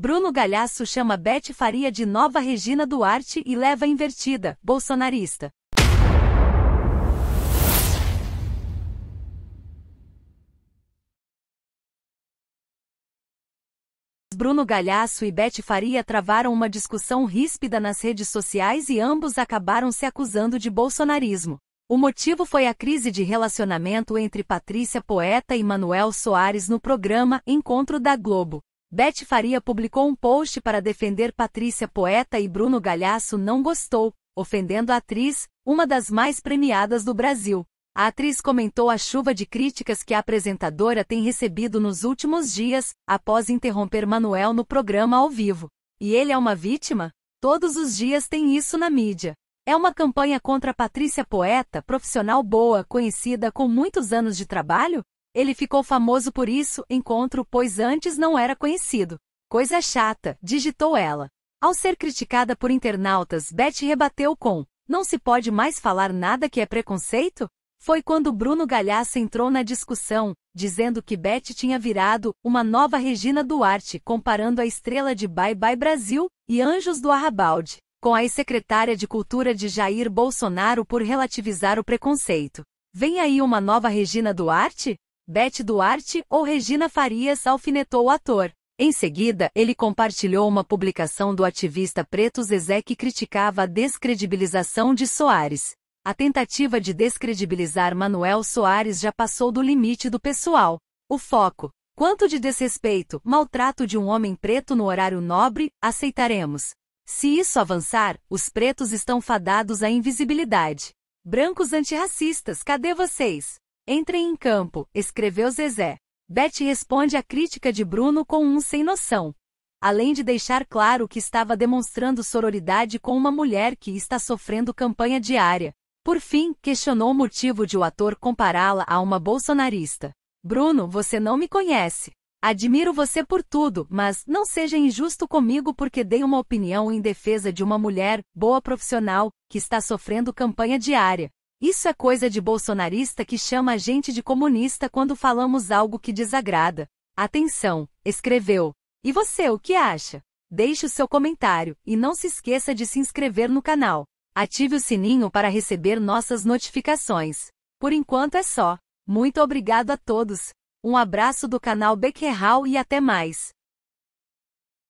Bruno Galhaço chama Bete Faria de nova Regina Duarte e leva invertida, bolsonarista. Bruno Galhaço e Bete Faria travaram uma discussão ríspida nas redes sociais e ambos acabaram se acusando de bolsonarismo. O motivo foi a crise de relacionamento entre Patrícia Poeta e Manuel Soares no programa Encontro da Globo. Beth Faria publicou um post para defender Patrícia Poeta e Bruno Galhaço não gostou, ofendendo a atriz, uma das mais premiadas do Brasil. A atriz comentou a chuva de críticas que a apresentadora tem recebido nos últimos dias, após interromper Manuel no programa ao vivo. E ele é uma vítima? Todos os dias tem isso na mídia. É uma campanha contra Patrícia Poeta, profissional boa, conhecida com muitos anos de trabalho? Ele ficou famoso por isso, encontro, pois antes não era conhecido. Coisa chata, digitou ela. Ao ser criticada por internautas, Beth rebateu com: Não se pode mais falar nada que é preconceito? Foi quando Bruno Galhaça entrou na discussão, dizendo que Beth tinha virado uma nova Regina Duarte, comparando a estrela de Bye Bye Brasil e Anjos do Arrabalde com a ex-secretária de Cultura de Jair Bolsonaro por relativizar o preconceito. Vem aí uma nova Regina Duarte? Beth Duarte ou Regina Farias alfinetou o ator. Em seguida, ele compartilhou uma publicação do ativista preto Zezé que criticava a descredibilização de Soares. A tentativa de descredibilizar Manuel Soares já passou do limite do pessoal. O foco. Quanto de desrespeito, maltrato de um homem preto no horário nobre, aceitaremos. Se isso avançar, os pretos estão fadados à invisibilidade. Brancos antirracistas, cadê vocês? Entrem em campo, escreveu Zezé. Beth responde à crítica de Bruno com um sem noção. Além de deixar claro que estava demonstrando sororidade com uma mulher que está sofrendo campanha diária. Por fim, questionou o motivo de o ator compará-la a uma bolsonarista. Bruno, você não me conhece. Admiro você por tudo, mas não seja injusto comigo porque dei uma opinião em defesa de uma mulher, boa profissional, que está sofrendo campanha diária. Isso é coisa de bolsonarista que chama a gente de comunista quando falamos algo que desagrada. Atenção, escreveu. E você, o que acha? Deixe o seu comentário e não se esqueça de se inscrever no canal. Ative o sininho para receber nossas notificações. Por enquanto é só. Muito obrigado a todos. Um abraço do canal Bequerral e até mais.